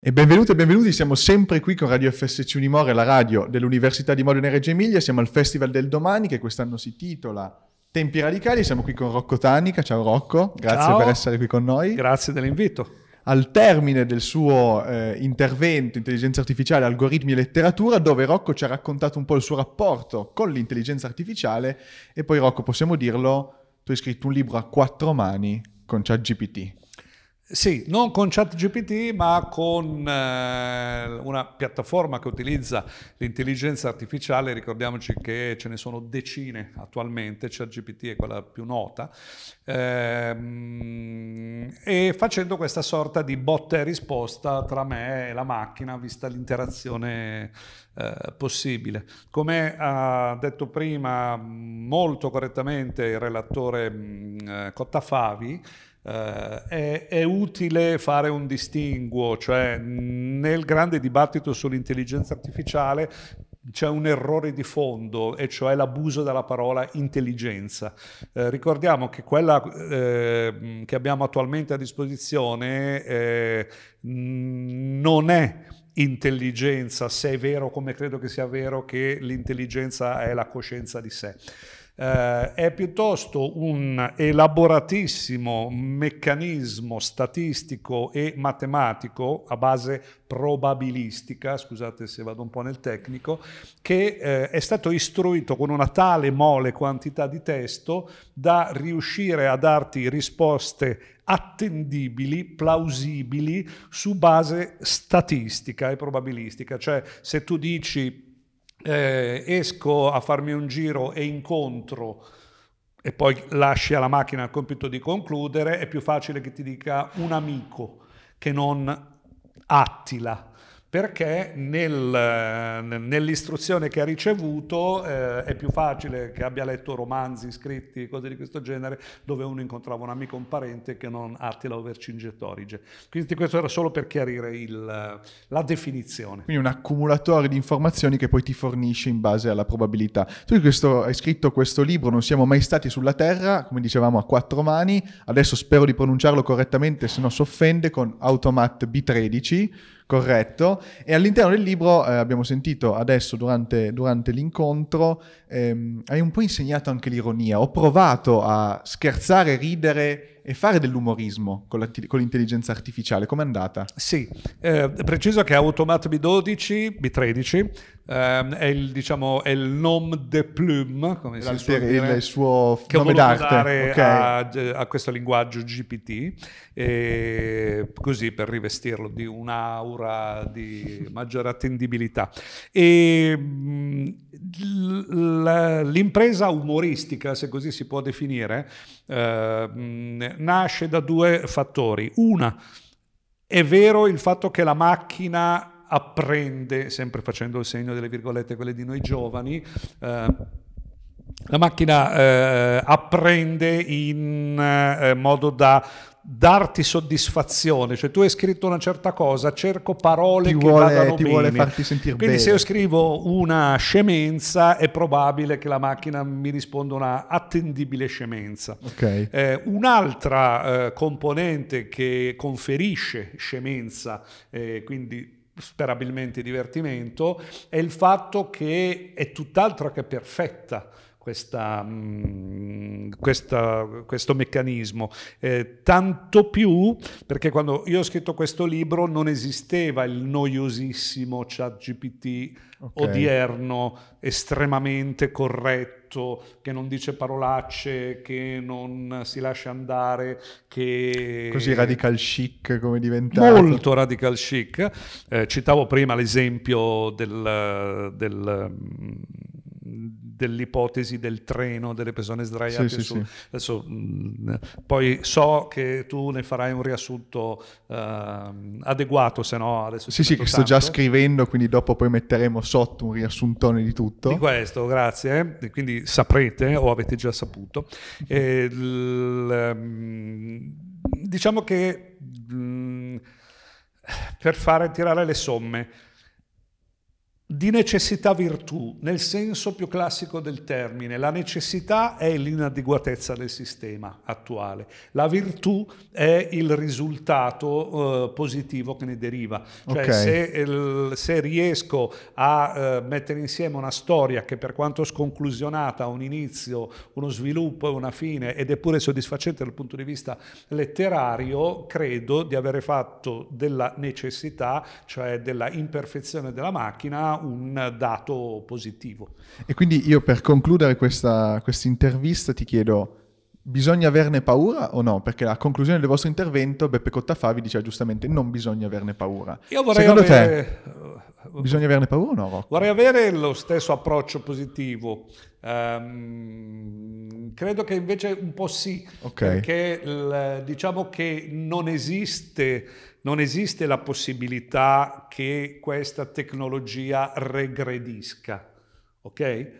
E benvenuti e benvenuti, siamo sempre qui con Radio FSC Unimore, la radio dell'Università di Modena e Reggio Emilia, siamo al Festival del Domani che quest'anno si titola Tempi Radicali, siamo qui con Rocco Tanica, ciao Rocco, grazie ciao. per essere qui con noi. Grazie dell'invito. Al termine del suo eh, intervento Intelligenza artificiale, algoritmi e letteratura, dove Rocco ci ha raccontato un po' il suo rapporto con l'intelligenza artificiale e poi Rocco, possiamo dirlo, tu hai scritto un libro a quattro mani con ChatGPT. Sì, non con ChatGPT, ma con eh, una piattaforma che utilizza l'intelligenza artificiale. Ricordiamoci che ce ne sono decine attualmente, ChatGPT è quella più nota, ehm, e facendo questa sorta di botta e risposta tra me e la macchina, vista l'interazione eh, possibile. Come ha detto prima mm, molto correttamente il relatore mh, mm, eh, Cottafavi, Uh, è, è, utile fare un distinguo, cioè nel grande dibattito sull'intelligenza artificiale c'è un errore di fondo, e cioè l'abuso della parola intelligenza. Uh, ricordiamo che quella uh, che abbiamo attualmente a disposizione non è intelligenza, se è vero come credo che sia vero che l'intelligenza è la coscienza di sé eh, è piuttosto un elaboratissimo meccanismo statistico e matematico a base probabilistica, scusate se vado un po' nel tecnico, che eh, è stato istruito con una tale mole quantità di testo da riuscire a darti risposte attendibili, plausibili su base statistica e probabilistica, cioè se tu dici eh, esco a farmi un giro e incontro e poi lasci alla macchina il compito di concludere, è più facile che ti dica un amico che non Attila perché nel, eh, nell'istruzione che ha ricevuto eh, è più facile che abbia letto romanzi, scritti, cose di questo genere, dove uno incontrava un amico, un parente, che non Attila o Vercingetorige. Quindi questo era solo per chiarire il, eh, la definizione. Quindi un accumulatore di informazioni che poi ti fornisce in base alla probabilità. Tu questo, hai scritto questo libro, Non siamo mai stati sulla Terra, come dicevamo a quattro mani, adesso spero di pronunciarlo correttamente, se no si offende, con Automat B13 Corretto. E all'interno del libro eh, abbiamo sentito adesso durante, durante l'incontro, ehm, hai un po' insegnato anche l'ironia. Ho provato a scherzare, ridere e fare dell'umorismo con, con l'intelligenza artificiale. Com'è andata? Sì, eh, preciso che Automat B12, B13, ehm, è, il, diciamo, è il nom de plume, come si suol dire, il suo che nome d'arte. dare okay. a, a, questo linguaggio GPT, e così per rivestirlo di un'aura di maggiore attendibilità. E, mm, l'impresa umoristica, se così si può definire, eh, nasce da due fattori. Una, è vero il fatto che la macchina apprende, sempre facendo il segno delle virgolette, quelle di noi giovani, eh, la macchina eh, apprende in eh, modo da darti soddisfazione, cioè tu hai scritto una certa cosa, cerco parole ti che vuole, vadano ti bene. vuole farti sentire Quindi bene. se io scrivo una scemenza è probabile che la macchina mi risponda una attendibile scemenza. Okay. Eh, un'altra eh, componente che conferisce scemenza, eh, quindi sperabilmente divertimento, è il fatto che è tutt'altro che perfetta questa, mh, mm, questa, questo meccanismo. Eh, tanto più perché quando io ho scritto questo libro non esisteva il noiosissimo chat GPT okay. odierno, estremamente corretto, che non dice parolacce, che non si lascia andare, che... Così radical chic come diventa... Molto radical chic. Eh, citavo prima l'esempio del, del dell'ipotesi del treno, delle persone sdraiate sì, su... Sì, sì. Adesso, mm, poi so che tu ne farai un riassunto uh, adeguato, se no adesso... Sì, sì, che sto già scrivendo, quindi dopo poi metteremo sotto un riassuntone di tutto. Di questo, grazie. Quindi saprete o avete già saputo. Mhm. E, l, ehm, diciamo che... Mh, mm, per fare tirare le somme, di necessità virtù, nel senso più classico del termine. La necessità è l'inadeguatezza del sistema attuale, la virtù è il risultato uh, positivo che ne deriva. Cioè okay. se, il, se, riesco a uh, mettere insieme una storia che per quanto sconclusionata ha un inizio, uno sviluppo e una fine ed è pure soddisfacente dal punto di vista letterario, credo di avere fatto della necessità, cioè della imperfezione della macchina, un dato positivo. E quindi io per concludere questa intervista ti chiedo, bisogna averne paura o no? Perché a conclusione del vostro intervento Beppe Cottafavi diceva giustamente non bisogna averne paura. Io vorrei Secondo avere... te bisogna averne paura o no? Rocco? Vorrei avere lo stesso approccio positivo Um, credo che invece un po' sì, okay. perché diciamo che non esiste, non esiste la possibilità che questa tecnologia regredisca. Okay?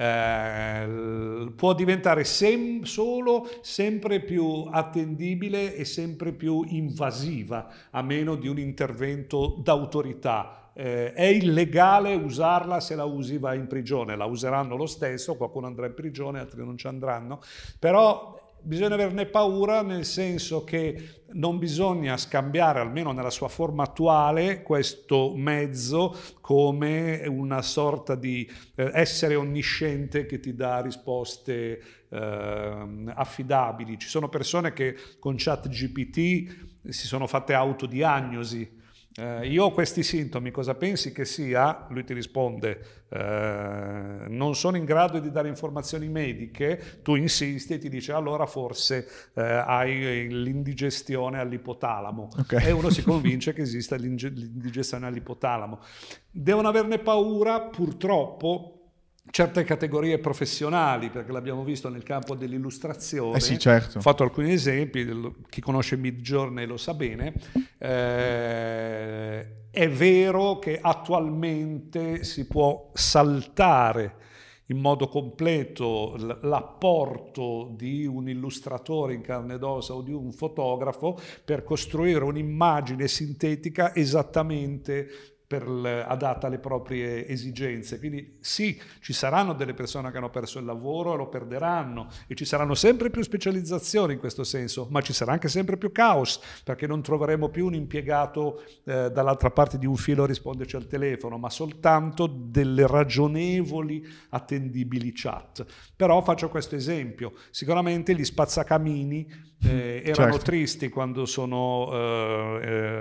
eh, può diventare sem- solo sempre più attendibile e sempre più invasiva a meno di un intervento d'autorità eh, è illegale usarla se la usi va in prigione, la useranno lo stesso, qualcuno andrà in prigione, altri non ci andranno, però bisogna averne paura nel senso che non bisogna scambiare, almeno nella sua forma attuale, questo mezzo come una sorta di eh, essere onnisciente che ti dà risposte eh, affidabili. Ci sono persone che con ChatGPT si sono fatte autodiagnosi eh, io ho questi sintomi, cosa pensi che sia? Lui ti risponde, eh, non sono in grado di dare informazioni mediche, tu insisti e ti dice allora forse eh, hai eh, l'indigestione all'ipotalamo okay. e uno si convince che esista l'indigestione all'ipotalamo. Devono averne paura purtroppo certe categorie professionali, perché l'abbiamo visto nel campo dell'illustrazione. Eh sì, certo. Ho fatto alcuni esempi, chi conosce Midjourney lo sa bene. Eh, è vero che attualmente si può saltare in modo completo l'apporto di un illustratore in carne ed ossa o di un fotografo per costruire un'immagine sintetica esattamente per, adatta alle proprie esigenze. Quindi sì, ci saranno delle persone che hanno perso il lavoro e lo perderanno e ci saranno sempre più specializzazioni in questo senso, ma ci sarà anche sempre più caos perché non troveremo più un impiegato eh, dall'altra parte di un filo a risponderci al telefono, ma soltanto delle ragionevoli attendibili chat. Però faccio questo esempio, sicuramente gli spazzacamini eh, erano certo. tristi quando sono, eh, eh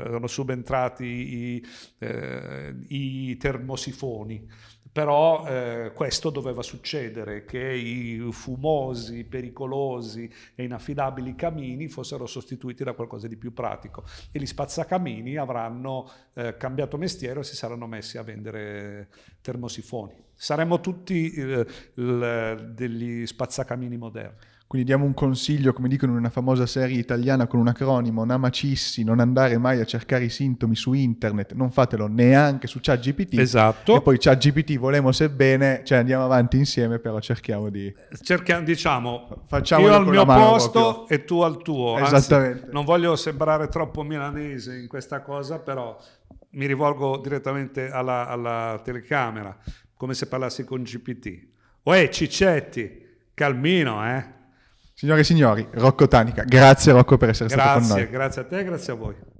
erano subentrati i eh, i termosifoni. Però eh, questo doveva succedere, che i fumosi, pericolosi e inaffidabili camini fossero sostituiti da qualcosa di più pratico e gli spazzacamini avranno eh, cambiato mestiere e si saranno messi a vendere termosifoni. Saremmo tutti eh, degli spazzacamini moderni. Quindi diamo un consiglio, come dicono in una famosa serie italiana con un acronimo, Namacissi, non andare mai a cercare i sintomi su internet, non fatelo neanche su ChatGPT. Esatto. E poi ChatGPT volemo sebbene, cioè andiamo avanti insieme, però cerchiamo di... Cerchiamo, diciamo, Facciamo io al mio posto proprio. e tu al tuo. Esattamente. Anzi, non voglio sembrare troppo milanese in questa cosa, però mi rivolgo direttamente alla, alla telecamera, come se parlassi con GPT. Uè, Cicetti, calmino, eh? Signore e signori, Rocco Tanica, grazie Rocco per essere grazie, stato con noi. Grazie a te, grazie a voi.